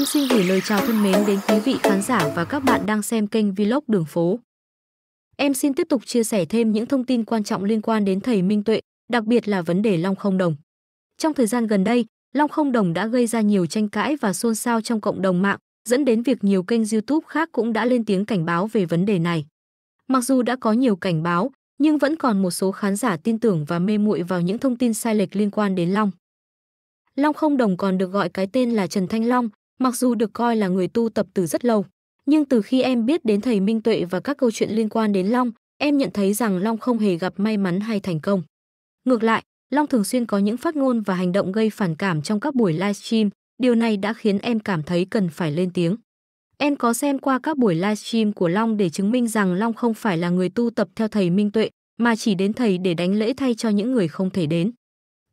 Em xin gửi lời chào thân mến đến quý vị khán giả và các bạn đang xem kênh Vlog Đường Phố. Em xin tiếp tục chia sẻ thêm những thông tin quan trọng liên quan đến thầy Minh Tuệ, đặc biệt là vấn đề Long Không Đồng. Trong thời gian gần đây, Long Không Đồng đã gây ra nhiều tranh cãi và xôn xao trong cộng đồng mạng, dẫn đến việc nhiều kênh YouTube khác cũng đã lên tiếng cảnh báo về vấn đề này. Mặc dù đã có nhiều cảnh báo, nhưng vẫn còn một số khán giả tin tưởng và mê muội vào những thông tin sai lệch liên quan đến Long. Long Không Đồng còn được gọi cái tên là Trần Thanh Long, Mặc dù được coi là người tu tập từ rất lâu, nhưng từ khi em biết đến thầy Minh Tuệ và các câu chuyện liên quan đến Long, em nhận thấy rằng Long không hề gặp may mắn hay thành công. Ngược lại, Long thường xuyên có những phát ngôn và hành động gây phản cảm trong các buổi livestream, điều này đã khiến em cảm thấy cần phải lên tiếng. Em có xem qua các buổi livestream của Long để chứng minh rằng Long không phải là người tu tập theo thầy Minh Tuệ, mà chỉ đến thầy để đánh lễ thay cho những người không thể đến.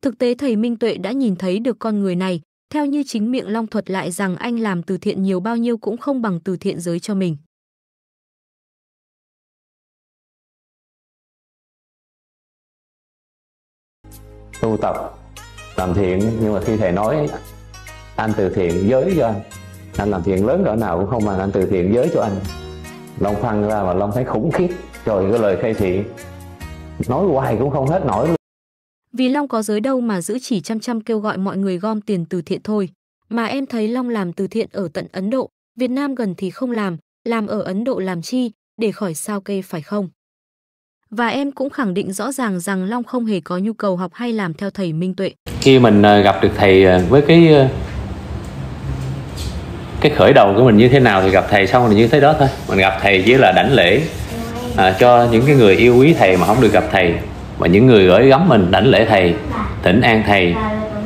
Thực tế thầy Minh Tuệ đã nhìn thấy được con người này, theo như chính miệng Long thuật lại rằng anh làm từ thiện nhiều bao nhiêu cũng không bằng từ thiện giới cho mình. tu tập làm thiện nhưng mà khi thầy nói anh từ thiện giới cho anh anh làm thiện lớn cỡ nào cũng không bằng anh từ thiện giới cho anh long phân ra mà long thấy khủng khiếp rồi cái lời khai thị nói hoài cũng không hết nổi vì Long có giới đâu mà giữ chỉ chăm chăm kêu gọi mọi người gom tiền từ thiện thôi. Mà em thấy Long làm từ thiện ở tận Ấn Độ, Việt Nam gần thì không làm, làm ở Ấn Độ làm chi, để khỏi sao kê phải không? Và em cũng khẳng định rõ ràng rằng Long không hề có nhu cầu học hay làm theo thầy Minh Tuệ. Khi mình ờ, gặp được thầy ờ, với cái ờ, cái khởi đầu của mình như thế nào thì gặp thầy xong là như thế đó thôi. Mình gặp thầy chỉ là đảnh lễ à, cho những cái người yêu quý thầy mà không được gặp thầy mà những người gửi gắm mình đảnh lễ thầy thỉnh an thầy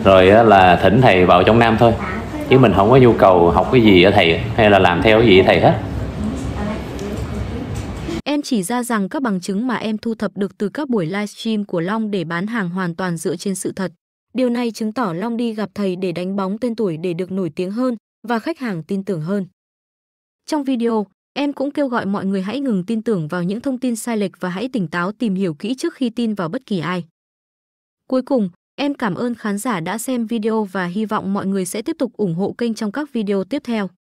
rồi là thỉnh thầy vào trong nam thôi chứ mình không có nhu cầu học cái gì ở thầy hay là làm theo cái gì ở thầy hết Em chỉ ra rằng các bằng chứng mà em thu thập được từ các buổi livestream của Long để bán hàng hoàn toàn dựa trên sự thật. Điều này chứng tỏ Long đi gặp thầy để đánh bóng tên tuổi để được nổi tiếng hơn và khách hàng tin tưởng hơn. Trong video, Em cũng kêu gọi mọi người hãy ngừng tin tưởng vào những thông tin sai lệch và hãy tỉnh táo tìm hiểu kỹ trước khi tin vào bất kỳ ai. Cuối cùng, em cảm ơn khán giả đã xem video và hy vọng mọi người sẽ tiếp tục ủng hộ kênh trong các video tiếp theo.